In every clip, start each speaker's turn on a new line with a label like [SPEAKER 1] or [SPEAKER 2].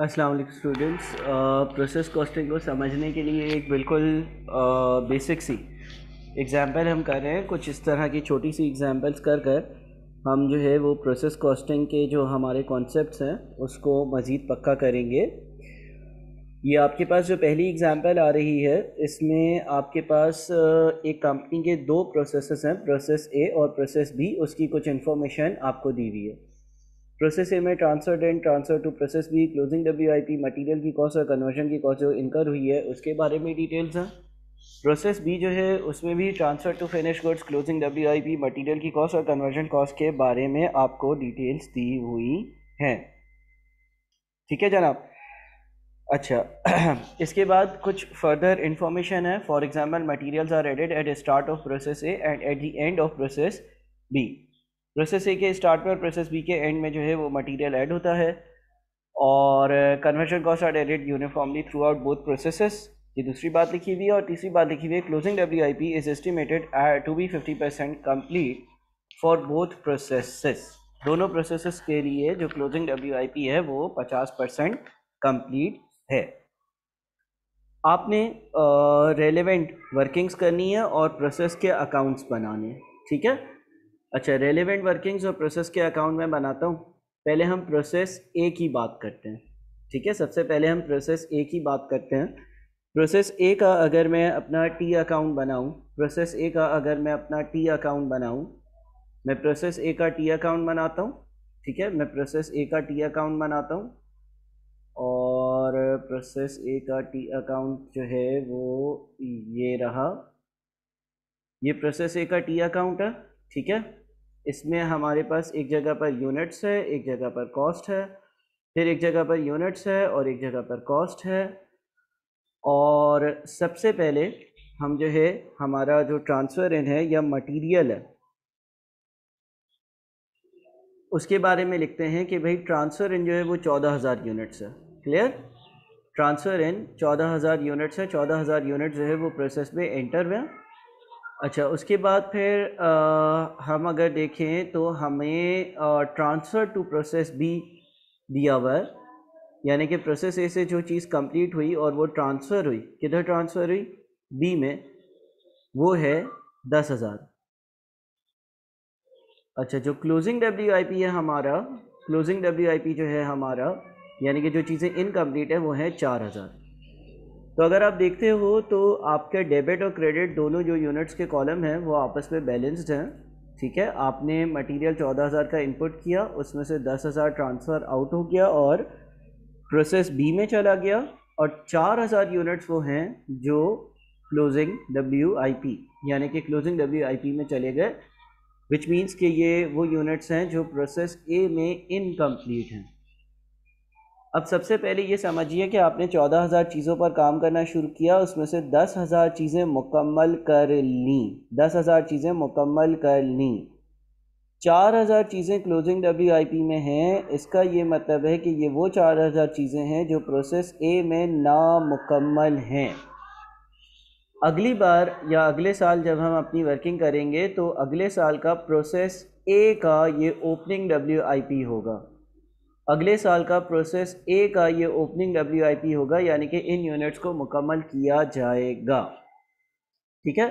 [SPEAKER 1] अस्सलाम वालेकुम students process costing को समझने के लिए एक बिल्कुल बेसिक सी एग्ज़ाम्पल हम कर रहे हैं कुछ इस तरह की छोटी सी एग्ज़ाम्पल्स कर कर हम जो है वो प्रोसेस कॉस्टिंग के जो हमारे कॉन्सेप्ट्स हैं उसको मज़ीद पक्का करेंगे ये आपके पास जो पहली एग्ज़ाम्पल आ रही है इसमें आपके पास एक कंपनी के दो प्रोसेस हैं प्रोसेस ए और प्रोसेस बी उसकी कुछ इन्फॉर्मेशन आपको दी हुई है प्रोसेस ए में transfer and transfer to process B closing W I P material की कॉस्ट और कन्वर्जन की कॉस्ट जो इनकर हुई है उसके बारे में डिटेल्स हैं प्रोसेस बी जो है उसमें भी transfer to finish goods closing W I P material की कॉस्ट और कन्वर्जन कॉस्ट के बारे में आपको डिटेल्स दी हुई हैं ठीक है जनाब अच्छा इसके बाद कुछ फर्दर इन्फॉर्मेशन है for example materials are added at start of process A and at the end of process B process A के स्टार्ट में और प्रोसेस बी के एंड में जो है वो मटेरियल ऐड होता है और conversion cost are added uniformly throughout both processes ये दूसरी बात लिखी हुई है और तीसरी बात लिखी हुई है closing W I P is estimated to be fifty percent complete for both processes दोनों प्रोसेसेस के लिए जो क्लोजिंग डब्ल्यू आई पी है वो पचास परसेंट कम्प्लीट है आपने रेलिवेंट uh, वर्किंग्स करनी है और प्रोसेस के अकाउंट्स बनाने ठीक है अच्छा रेलिवेंट वर्किंग्स और प्रोसेस के अकाउंट में बनाता हूँ पहले हम प्रोसेस ए की बात करते हैं ठीक है सबसे पहले हम प्रोसेस ए की बात करते हैं प्रोसेस ए का अगर मैं अपना टी अकाउंट बनाऊँ प्रोसेस ए का अगर मैं अपना टी अकाउंट बनाऊँ मैं प्रोसेस ए का टी अकाउंट बनाता हूँ ठीक है मैं प्रोसेस ए का टी अकाउंट बनाता हूँ और प्रोसेस ए का टी अकाउंट जो है वो ये रहा ये प्रोसेस ए का टी अकाउंट है ठीक है इसमें हमारे पास एक जगह पर यूनिट्स है एक जगह पर कॉस्ट है फिर एक जगह पर यूनिट्स है और एक जगह पर कॉस्ट है और सबसे पहले हम जो है हमारा जो ट्रांसफ़र इन है या मटेरियल है उसके बारे में लिखते हैं कि भाई ट्रांसफ़र इन जो है वो चौदह हज़ार यूनिट्स है क्लियर ट्रांसफ़र इन चौदह हज़ार यूनिट्स है चौदह हज़ार यूनिट जो है वो प्रोसेस में एंटर हुए अच्छा उसके बाद फिर आ, हम अगर देखें तो हमें ट्रांसफ़र टू प्रोसेस बी दिया हुआ है यानी कि प्रोसेस ए से जो चीज़ कंप्लीट हुई और वो ट्रांसफ़र हुई किधर ट्रांसफ़र हुई बी में वो है दस हज़ार अच्छा जो क्लोजिंग डब्ल्यू आई पी है हमारा क्लोजिंग डब्ल्यू आई पी जो है हमारा यानी कि जो चीज़ें इनकम्प्लीट है वो है चार हज़ार तो अगर आप देखते हो तो आपके डेबिट और क्रेडिट दोनों जो यूनिट्स के कॉलम हैं वो आपस में बैलेंस्ड हैं ठीक है आपने मटेरियल 14000 का इनपुट किया उसमें से 10000 ट्रांसफ़र आउट हो गया और प्रोसेस बी में चला गया और 4000 यूनिट्स वो हैं जो क्लोजिंग डब्ल्यू यानी कि क्लोजिंग डब्ल्यू में चले गए विच मीन्स कि ये वो यूनिट्स हैं जो प्रोसेस ए में इनकम्प्लीट हैं अब सबसे पहले ये समझिए कि आपने चौदह हज़ार चीज़ों पर काम करना शुरू किया उसमें से दस हज़ार चीज़ें मुकम्मल कर ली दस हज़ार चीज़ें मुकम्मल कर ली चार हज़ार चीज़ें क्लोजिंग डब्ल्यू आई पी में हैं इसका ये मतलब है कि ये वो चार हज़ार चीज़ें हैं जो प्रोसेस ए में नामुकम्मल हैं अगली बार या अगले साल जब हम अपनी वर्किंग करेंगे तो अगले साल का प्रोसेस ए का ये ओपनिंग डब्ल्यू आई पी होगा अगले साल का प्रोसेस ए का ये ओपनिंग डब्ल्यू होगा यानी कि इन यूनिट्स को मुकम्मल किया जाएगा ठीक है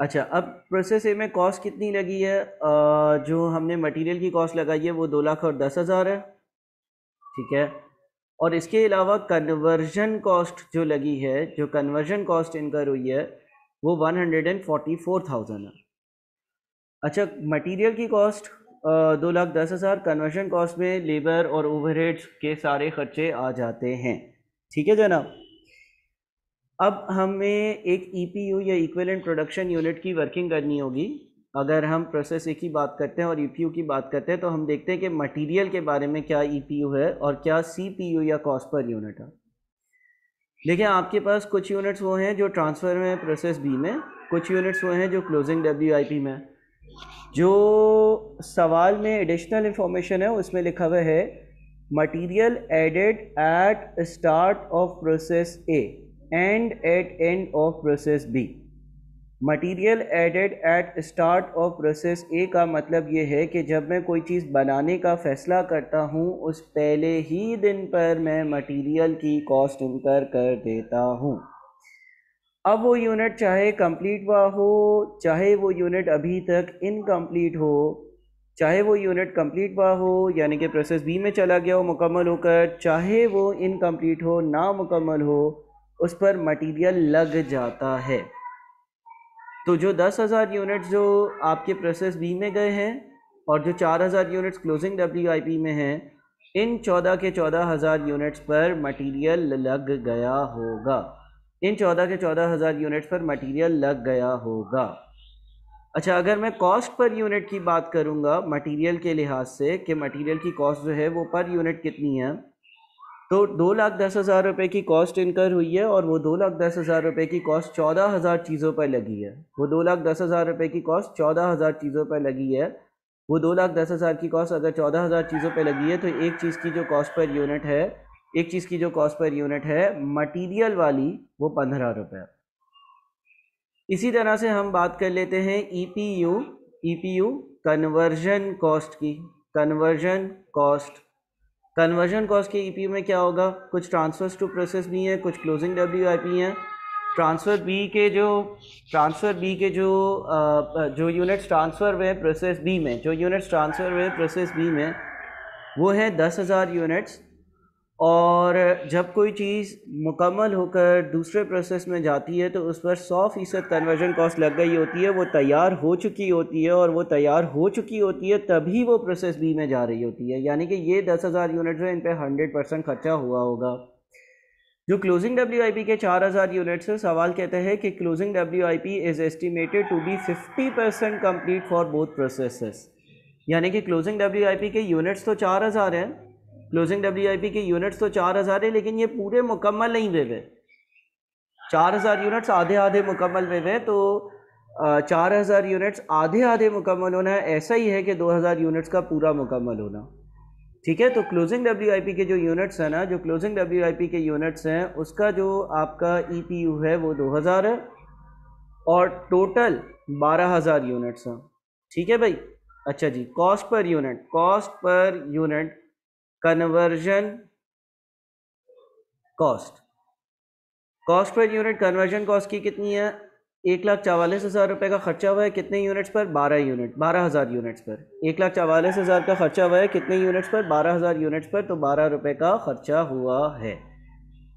[SPEAKER 1] अच्छा अब प्रोसेस ए में कॉस्ट कितनी लगी है आ, जो हमने मटेरियल की कॉस्ट लगाई है वो दो लाख और दस हज़ार है ठीक है और इसके अलावा कन्वर्जन कॉस्ट जो लगी है जो कन्वर्जन कॉस्ट इनकर हुई है वो one hundred and forty four thousand है अच्छा मटेरियल की कॉस्ट दो लाख दस हज़ार कन्वर्शन कॉस्ट में लेबर और ओवरहेड्स के सारे खर्चे आ जाते हैं ठीक है जनाब अब हमें एक ईपीयू e या इक्वेलेंट प्रोडक्शन यूनिट की वर्किंग करनी होगी अगर हम प्रोसेस एक ही बात करते हैं और ईपीयू e की बात करते हैं तो हम देखते हैं कि मटेरियल के बारे में क्या ईपीयू e है और क्या सीपीयू या कॉस्ट पर यूनिट है देखिए आपके पास कुछ यूनिट्स वो हैं जो ट्रांसफ़र में प्रोसेस बी में कुछ यूनिट्स वो हैं जो क्लोजिंग डब्ल्यू में जो सवाल में एडिशनल इंफॉर्मेशन है उसमें लिखा हुआ है material added at start of process A and at end of process B material added at start of process A का मतलब ये है कि जब मैं कोई चीज़ बनाने का फ़ैसला करता हूँ उस पहले ही दिन पर मैं मटेरियल की कॉस्ट इनकर कर देता हूँ अब वो यूनिट चाहे कंप्लीट हुआ हो चाहे वो यूनिट अभी तक इनकम्प्लीट हो चाहे वो यूनिट कंप्लीट हुआ हो यानी कि प्रोसेस बी में चला गया हो मुकम्मल होकर चाहे वो इनकम्प्लीट हो ना मुकम्मल हो उस पर मटेरियल लग जाता है तो जो दस हज़ार यूनिट्स जो आपके प्रोसेस बी में गए हैं और जो चार हज़ार units closing W I P में हैं इन चौदह के चौदह हज़ार यूनिट्स पर मटेरियल लग गया होगा इन चौदह के चौदह हज़ार यूनिट पर मटेरियल लग गया होगा अच्छा अगर मैं कॉस्ट पर यूनिट की बात करूँगा मटेरियल के लिहाज से कि मटेरियल की कॉस्ट जो है वो पर यूनिट कितनी है तो दो लाख दस हज़ार रुपये की कॉस्ट इनकर हुई है और वो दो लाख दस हज़ार रुपये की कॉस्ट चौदह हज़ार चीज़ों पर लगी है वो दो लाख दस हज़ार रुपये की कॉस्ट चौदह हज़ार चीज़ों पर लगी है वो दो लाख दस हज़ार की कॉस्ट अगर चौदह हज़ार चीज़ों पर लगी है तो एक चीज़ की जो कॉस्ट पर यूनिट है एक चीज़ की जो कॉस्ट पर यूनिट है मटेरियल वाली वो पंद्रह रुपये इसी तरह से हम बात कर लेते हैं ईपीयू ईपीयू कन्वर्जन कॉस्ट की कन्वर्जन कॉस्ट कन्वर्जन कॉस्ट के ईपीयू e में क्या होगा कुछ ट्रांसफर्स टू प्रोसेस भी हैं कुछ क्लोजिंग डब्ल्यू आई पी हैं ट्रांसफ़र बी के जो ट्रांसफ़र बी के जो आ, जो यूनिट्स ट्रांसफ़र हुए प्रोसेस बी में जो यूनिट्स ट्रांसफ़र हुए प्रोसेस बी में वो है दस हज़ार यूनिट्स और जब कोई चीज़ मुकम्मल होकर दूसरे प्रोसेस में जाती है तो उस पर सौ फ़ीसद कन्वर्जन कॉस्ट लग गई होती है वो तैयार हो चुकी होती है और वो तैयार हो चुकी होती है तभी वो प्रोसेस बी में जा रही होती है यानी कि ये दस हज़ार यूनिट है इन पर हंड्रेड परसेंट खर्चा हुआ होगा जो क्लोजिंग डब्ल्यू आई पी के चार हज़ार यूनिट से सवाल कहते हैं कि closing W I P is estimated to be fifty percent complete for both process यानी कि क्लोजिंग डब्ल्यू आई पी के यूनिट्स तो चार हज़ार हैं क्लोजिंग डब्ल्यू के यूनिट्स तो चार हज़ार है लेकिन ये पूरे मुकम्मल नहीं हुए हुए चार हज़ार यूनिट्स आधे आधे मुकम्मल हुए हुए तो चार हज़ार यूनिट्स आधे आधे मुकम्मल होना है ऐसा ही है कि दो हज़ार यूनिट्स का पूरा मुकम्मल होना ठीक है तो क्लोजिंग डब्ल्यू के जो यूनिट्स हैं ना जो क्लोजिंग डब्ल्यू के यूनिट्स हैं उसका जो आपका ई e है वो दो हज़ार है और टोटल बारह हज़ार यूनिट्स हैं ठीक है भाई अच्छा जी cost per unit cost per unit conversion cost cost per unit conversion cost की कितनी है एक लाख चवालीस हज़ार रुपये का खर्चा हुआ है कितने यूनिट्स पर बारह यूनिट बारह हज़ार यूनिट्स पर एक लाख चवालीस हज़ार का खर्चा हुआ है कितने यूनिट्स पर बारह हज़ार यूनिट्स पर तो बारह रुपये का खर्चा हुआ है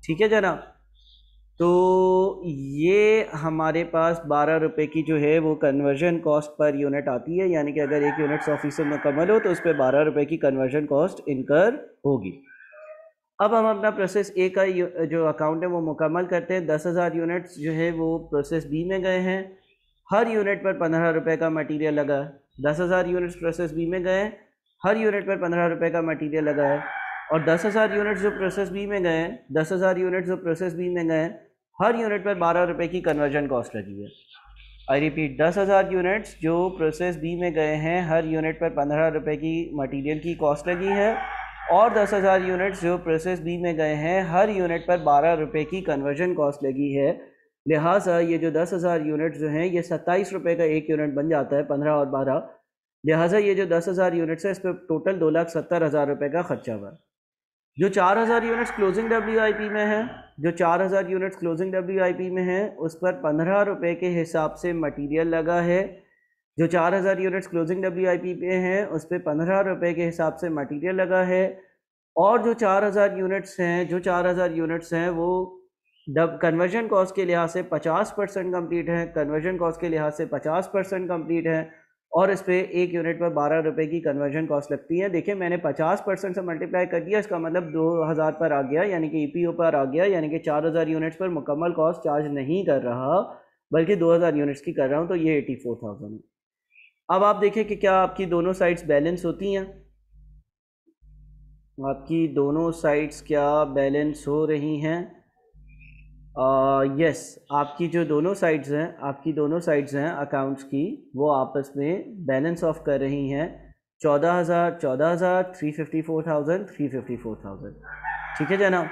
[SPEAKER 1] ठीक है जनाब तो ये हमारे पास बारह रुपए की जो है वो कन्वर्जन कॉस्ट पर यूनिट आती है यानी कि अगर एक यूनिट सौ फीसद मुकम्मल हो तो उस पर बारह रुपये की कन्वर्जन कॉस्ट इनकर होगी अब हम अपना प्रोसेस ए का जो अकाउंट है वो मुकम्मल करते हैं दस हज़ार यूनिट्स जो है वो प्रोसेस बी में गए हैं हर यूनिट पर पंद्रह रुपये का मटीरियल लगा है दस हज़ार यूनिट्स प्रोसेस बी में गए हर यूनिट पर पंद्रह रुपये का मटीरियल लगा है और दस हज़ार यूनिट्स जो प्रोसेस बी में गए दस हज़ार यूनिट्स जो प्रोसेस बी में गए हर यूनिट पर बारह रुपये की कन्वर्जन कॉस्ट लगी है आई रिपीट दस हज़ार यूनिट्स जो प्रोसेस बी में गए हैं हर यूनिट पर पंद्रह रुपये की मटेरियल की कॉस्ट लगी है और दस हज़ार यूनिट्स जो प्रोसेस बी में गए हैं हर यूनिट पर बारह रुपये की कन्वर्जन कॉस्ट लगी है लिहाजा ये जो दस हज़ार यूनिट जो हैं ये सत्ताईस रुपये का एक यूनिट बन जाता है पंद्रह और बारह लिहाजा ये जो दस हज़ार यूनिट्स है इस पर टोटल दो लाख सत्तर हज़ार रुपये का खर्चा हुआ जो 4000 यूनिट्स क्लोजिंग डब्ल्यू में है जो 4000 यूनिट्स क्लोजिंग डब्ल्यू में है उस पर पंद्रह रुपये के हिसाब से मटेरियल लगा है जो 4000 यूनिट्स क्लोजिंग डब्ल्यू पे हैं उस पर पंद्रह रुपये के हिसाब से मटेरियल लगा है और जो 4000 यूनिट्स हैं जो 4000 यूनिट्स हैं वो डब कन्वर्जन कॉस्ट के लिहाज से 50 परसेंट कम्प्लीट हैं कन्वर्जन कॉस्ट के लिहाज से 50 परसेंट कम्प्लीट हैं और इस पर एक यूनिट पर बारह रुपये की कन्वर्जन कॉस्ट लगती है देखिए मैंने पचास परसेंट से मल्टीप्लाई कर दिया इसका मतलब दो हज़ार पर आ गया यानी कि ई e पर आ गया यानी कि चार हज़ार यूनिट्स पर मुकम्मल कॉस्ट चार्ज नहीं कर रहा बल्कि दो हज़ार यूनिट्स की कर रहा हूँ तो ये एटी फोर थाउजेंड है अब आप देखें कि क्या आपकी दोनों साइड्स बैलेंस होती हैं आपकी दोनों साइड्स क्या बैलेंस हो रही हैं यस uh, yes, आपकी जो दोनों साइड्स हैं आपकी दोनों साइड्स हैं अकाउंट्स की वो आपस में बैलेंस ऑफ कर रही हैं चौदह हज़ार चौदह हज़ार three fifty four thousand three fifty four thousand ठीक है जनाब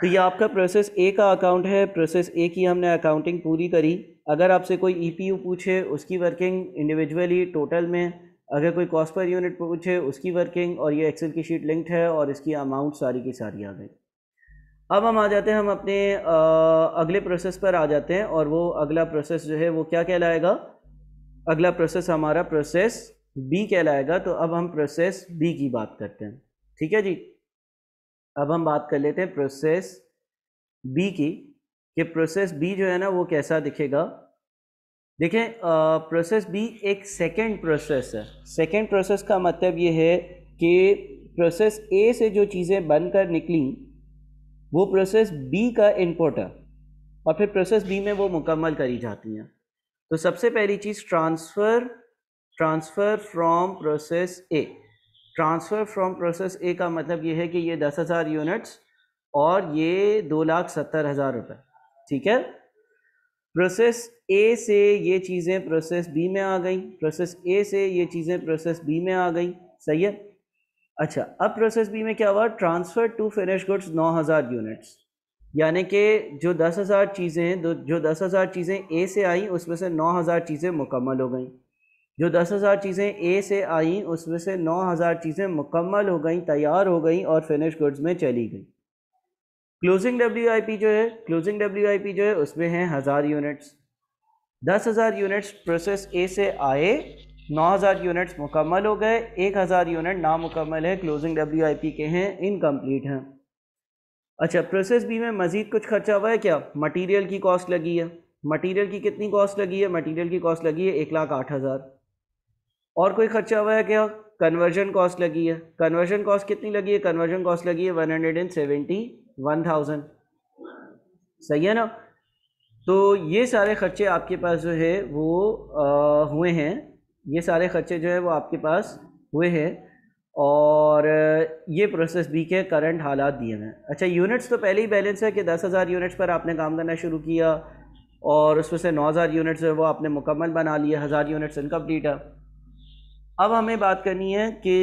[SPEAKER 1] तो ये आपका प्रोसेस ए का अकाउंट है प्रोसेस ए की हमने अकाउंटिंग पूरी करी अगर आपसे कोई ई e पूछे उसकी वर्किंग इंडिविजुअली टोटल में अगर कोई कॉस्ट पर यूनिट पूछे उसकी वर्किंग और ये एक्सेल की शीट लिंक्ड है और इसकी अमाउंट सारी की सारी आ गई अब हम आ जाते हैं हम अपने आ, अगले प्रोसेस पर आ जाते हैं और वो अगला प्रोसेस जो है वो क्या कहलाएगा अगला प्रोसेस हमारा प्रोसेस बी कहलाएगा तो अब हम प्रोसेस बी की बात करते हैं ठीक है जी अब हम बात कर लेते हैं प्रोसेस बी की कि प्रोसेस बी जो है ना वो कैसा दिखेगा देखें प्रोसेस बी एक सेकेंड प्रोसेस है सेकेंड प्रोसेस का मतलब ये है कि प्रोसेस ए से जो चीज़ें बनकर निकली वो प्रोसेस बी का इनपुट है और फिर प्रोसेस बी में वो मुकम्मल करी जाती हैं तो सबसे पहली चीज़ transfer transfer from process A transfer from process A का मतलब ये है कि ये दस हज़ार यूनिट्स और ये दो लाख सत्तर हज़ार रुपये ठीक है प्रोसेस ए से ये चीज़ें प्रोसेस बी में आ गई प्रोसेस ए से ये चीज़ें प्रोसेस बी में आ गई सही है अच्छा अब प्रोसेस बी में क्या हुआ ट्रांसफ़र टू फिनिश गुड्स नौ हज़ार यूनिट्स यानी कि जो दस हज़ार चीज़ें हैं जो हज़ार चीज़ें ए से आई उसमें से नौ हज़ार चीज़ें मुकम्मल हो गई जो दस हज़ार चीज़ें ए से आई उसमें से नौ हज़ार चीज़ें मुकम्मल हो गई तैयार हो गई और फिनिश गुड्स में चली गई क्लोजिंग डब्ल्यू आई पी जो है क्लोजिंग डब्ल्यू आई पी जो है उसमें हैं हज़ार यूनिट्स दस हज़ार यूनिट्स प्रोसेस ए से आए 9000 यूनिट्स मुकम्मल हो गए 1000 यूनिट नामुकम्मल है क्लोजिंग डब्ल्यू के हैं इनकम्प्लीट हैं अच्छा प्रोसेस बी में मज़ीद कुछ खर्चा हुआ है क्या मटेरियल की कॉस्ट लगी है मटेरियल की कितनी कॉस्ट लगी है मटेरियल की कॉस्ट लगी है एक लाख आठ हज़ार और कोई खर्चा हुआ है क्या कन्वर्जन कॉस्ट लगी है कन्वर्जन कॉस्ट कितनी लगी है कन्वर्जन कॉस्ट लगी है one hundred and seventy one thousand सही है ना तो ये सारे खर्चे आपके पास जो है वो आ, हुए हैं ये सारे खर्चे जो है वो आपके पास हुए हैं और ये प्रोसेस भी के करंट हालात दिए हैं अच्छा यूनिट्स तो पहले ही बैलेंस है कि दस हज़ार यूनिट्स पर आपने काम करना शुरू किया और उसमें से नौ हज़ार यूनिट्स है वो आपने मुकम्मल बना लिए हज़ार यूनिट्स इनकम्प्लीट है अब हमें बात करनी है कि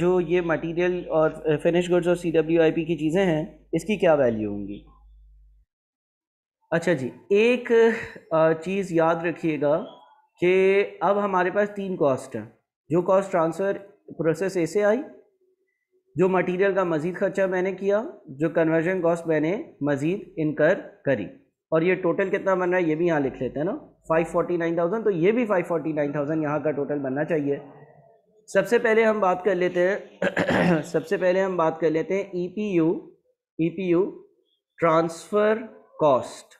[SPEAKER 1] जो ये मटेरियल और फिनिश गुड्स और सी डब्ल्यू आई पी की चीज़ें हैं इसकी क्या वैल्यू होंगी अच्छा जी एक चीज़ याद रखिएगा कि अब हमारे पास तीन कॉस्ट हैं जो कॉस्ट ट्रांसफ़र प्रोसेस ए से आई जो मटेरियल का मज़ीद ख़र्चा मैंने किया जो कन्वर्जन कॉस्ट मैंने मज़ीद इनकर करी और ये टोटल कितना बन रहा है ये भी यहाँ लिख लेते हैं ना फाइव फोर्टी नाइन थाउजेंड तो ये भी फाइव फोर्टी नाइन थाउजेंड यहाँ का टोटल बनना चाहिए सबसे पहले हम बात कर लेते हैं सबसे पहले हम बात कर लेते हैं E P U E P U transfer cost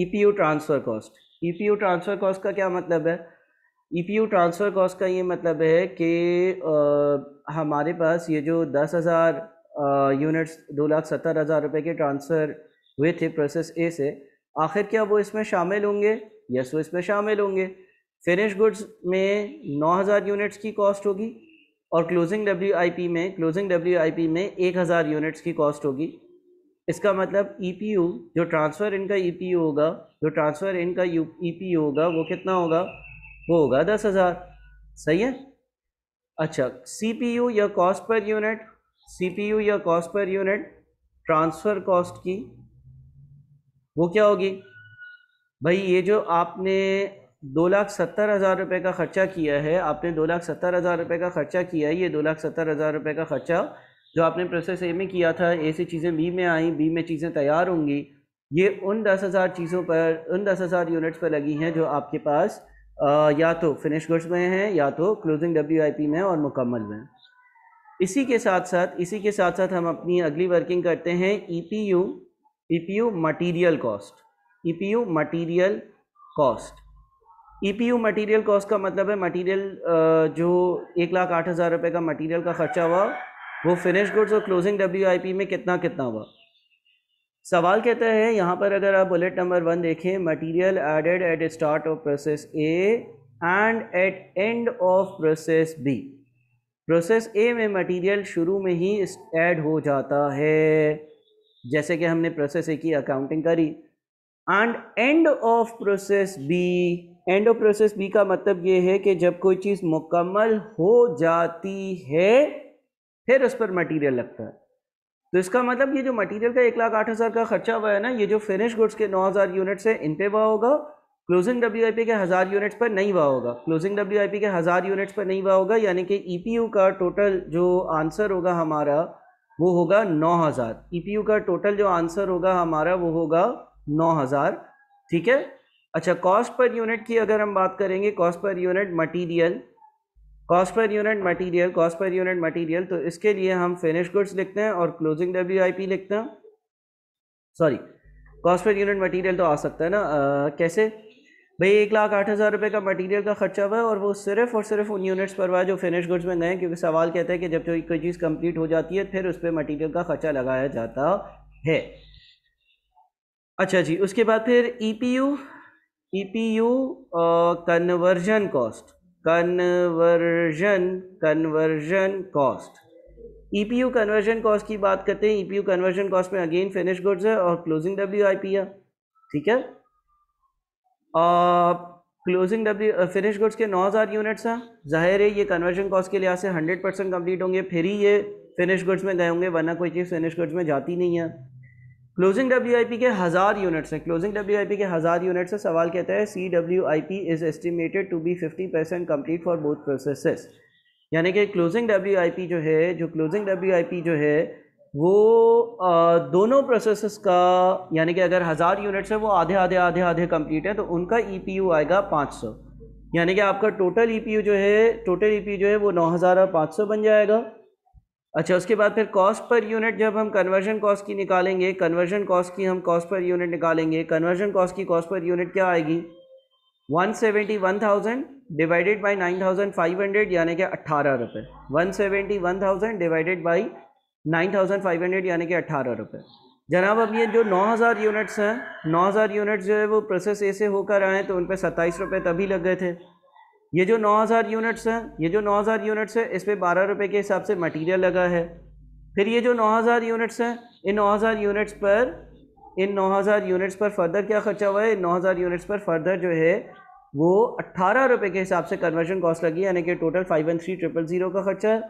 [SPEAKER 1] E P U transfer cost E transfer cost का क्या मतलब है ई ट्रांसफ़र कॉस्ट का ये मतलब है कि आ, हमारे पास ये जो दस हज़ार यूनिट्स दो लाख सत्तर हज़ार रुपये के ट्रांसफ़र हुए थे प्रोसेस ए से आखिर क्या वो इसमें शामिल होंगे यस वो इसमें शामिल होंगे फिनिश गुड्स में नौ हज़ार यूनिट्स की कॉस्ट होगी और क्लोजिंग डब्ल्यू आई पी में क्लोजिंग डब्ल्यू आई पी में एक हज़ार यूनिट्स की कॉस्ट होगी इसका मतलब ई e जो ट्रांसफ़र इनका ई होगा जो ट्रांसफ़र इनका यू ई होगा वो कितना होगा वो होगा दस हज़ार सही है अच्छा सी या कॉस्ट पर यूनिट सी या cost per unit transfer cost की वो क्या होगी भाई ये जो आपने दो लाख सत्तर हज़ार रुपये का ख़र्चा किया है आपने दो लाख सत्तर हज़ार रुपये का ख़र्चा किया है ये दो लाख सत्तर हज़ार रुपये का ख़र्चा जो आपने प्रोसेस ए में किया था ए से चीज़ें बी में आई बी में चीज़ें तैयार होंगी ये उन दस हज़ार चीज़ों पर उन दस हज़ार यूनिट्स पर लगी हैं जो आपके पास आ, या तो फिनिश गुड्स में हैं या तो क्लोजिंग डब्ल्यू में और मुकम्मल में इसी के साथ साथ इसी के साथ साथ हम अपनी अगली वर्किंग करते हैं E P U E P U material cost E P U material cost E P U material cost का मतलब है मटीरियल जो एक लाख आठ हज़ार रुपये का मटीरियल का ख़र्चा हुआ वो फिनिश गुड्स और क्लोजिंग डब्ल्यू में कितना कितना हुआ सवाल कहता है यहाँ पर अगर आप बुलेट नंबर वन देखें material added at start of process A and at end of process B process A में मटेरियल शुरू में ही ऐड हो जाता है जैसे कि हमने प्रोसेस ए की अकाउंटिंग करी and end of process B end of process B का मतलब ये है कि जब कोई चीज़ मुकम्मल हो जाती है फिर उस पर मटेरियल लगता है तो इसका मतलब ये जो मटेरियल का एक लाख आठ हज़ार का खर्चा हुआ है ना ये जो फिनिश गुड्स के नौ हज़ार यूनिट्स है इन पे हुआ होगा क्लोजिंग डब्ल्यू के हज़ार यूनिट्स पर नहीं हुआ होगा क्लोजिंग डब्ल्यू के हज़ार यूनिट्स पर नहीं हुआ होगा यानी कि ई e का टोटल जो आंसर होगा हमारा वो होगा नौ हज़ार ई e का टोटल जो आंसर होगा हमारा वो होगा नौ हज़ार ठीक है अच्छा कॉस्ट पर यूनिट की अगर हम बात करेंगे cost per unit material cost per unit material cost per unit material तो इसके लिए हम फिनिश गुड्स लिखते हैं और क्लोजिंग डब्ल्यू लिखते हैं sorry cost per unit material तो आ सकता है ना आ, कैसे भाई एक लाख आठ हज़ार रुपये का मटेरियल का खर्चा हुआ है और वो सिर्फ और सिर्फ उन यूनिट्स पर हुआ जो फिनिश गुड्स में गए क्योंकि सवाल कहता है कि जब जो कोई चीज़ कंप्लीट हो जाती है फिर उस पर मटीरियल का खर्चा लगाया जाता है अच्छा जी उसके बाद फिर E P U E P U conversion cost conversion conversion cost E e conversion cost की बात करते हैं ईपीयू e कन्वर्जन कॉस्ट में अगेन फिनिश गुड्स है और क्लोजिंग डब्ल्यू आई पी है ठीक है और क्लोजिंग डब्ल्यू फिनिश गुड्स के नौ हज़ार यूनिट्स हैं जाहिर है ये कन्वर्जन कॉस्ट के लिहाज से हंड्रेड परसेंट कम्प्लीट होंगे फिर ही ये फिनिश गुड्स में गए होंगे वरना कोई चीज़ फिनिश गुड्स में जाती नहीं है क्लोजिंग डब्ल्यू के हज़ार यूनिट्स हैं क्लोजिंग डब्ल्यू के हज़ार यूनिट्स है सवाल कहता है C W I P is estimated to be fifty percent complete for both processes यानी कि क्लोजिंग डब्ल्यू जो है जो क्लोजिंग डब्ल्यू जो है वो आ, दोनों प्रोसेसेस का यानी कि अगर हज़ार यूनिट्स है वो आधे आधे आधे आधे कम्प्लीट है तो उनका ई e आएगा पाँच सौ यानी कि आपका टोटल ई e जो है टोटल ई e जो है वो नौ हज़ार और पाँच सौ बन जाएगा अच्छा उसके बाद फिर कॉस्ट पर यूनिट जब हम कन्वर्जन कॉस्ट की निकालेंगे कन्वर्जन कॉस्ट की हम कॉस्ट पर यूनिट निकालेंगे कन्वर्जन कॉस्ट की कॉस्ट पर यूनिट क्या आएगी one seventy one thousand divided by nine thousand five hundred यानी कि अट्ठारह रुपये one seventy one thousand divided by nine thousand five hundred यानी कि अट्ठारह रुपये जनाब अब ये जो नौ हज़ार यूनिट्स हैं नौ हज़ार यूनिट्स जो है वो प्रोसेस ऐसे होकर आए तो उन पर सत्ताईस रुपये तभी लग गए थे ये जो 9000 यूनिट्स हैं ये जो 9000 यूनिट्स है इस पर बारह रुपये के हिसाब से मटेरियल लगा है फिर ये जो 9000 यूनिट्स हैं इन 9000 यूनिट्स पर इन 9000 यूनिट्स पर फर्दर क्या खर्चा हुआ है इन 9000 यूनिट्स पर फर्दर जो है वो अट्ठारह रुपये के हिसाब से कन्वर्जन कॉस्ट लगी यानी कि total five one three triple zero का खर्चा है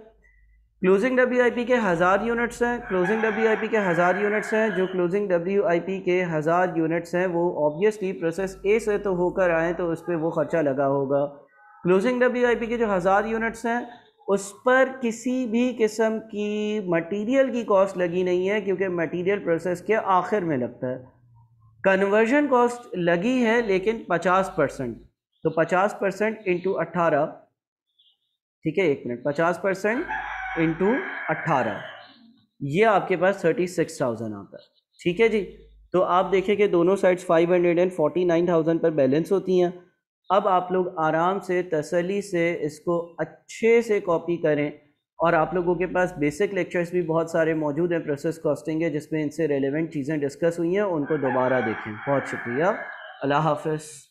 [SPEAKER 1] क्लोजिंग डब्ल्यू आई पी के हज़ार यूनिट्स हैं क्लोजिंग डब्ल्यू आई पी के हज़ार यूनिट्स हैं जो क्लोजिंग डब्ल्यू आई पी के हज़ार यूनिट्स हैं वो ऑब्वियसली प्रोसेस ए से तो होकर आएँ तो उस पर वो ख़र्चा लगा होगा क्लोजिंग डब्ल्यू के जो हज़ार यूनिट्स हैं उस पर किसी भी किस्म की मटेरियल की कॉस्ट लगी नहीं है क्योंकि मटेरियल प्रोसेस के आखिर में लगता है कन्वर्जन कॉस्ट लगी है लेकिन 50 परसेंट तो 50 परसेंट इंटू अट्ठारह ठीक है एक मिनट 50 परसेंट इंटू अट्ठारह ये आपके पास 36,000 आता है ठीक है जी तो आप देखिए कि दोनों साइड्स 549,000 पर बैलेंस होती हैं अब आप लोग आराम से तसली से इसको अच्छे से कॉपी करें और आप लोगों के पास बेसिक लेक्चर्स भी बहुत सारे मौजूद हैं प्रोसेस कॉस्टिंग के जिसमें इनसे रेलेवेंट चीज़ें डिस्कस हुई हैं उनको दोबारा देखें बहुत शुक्रिया अल्लाह हाफ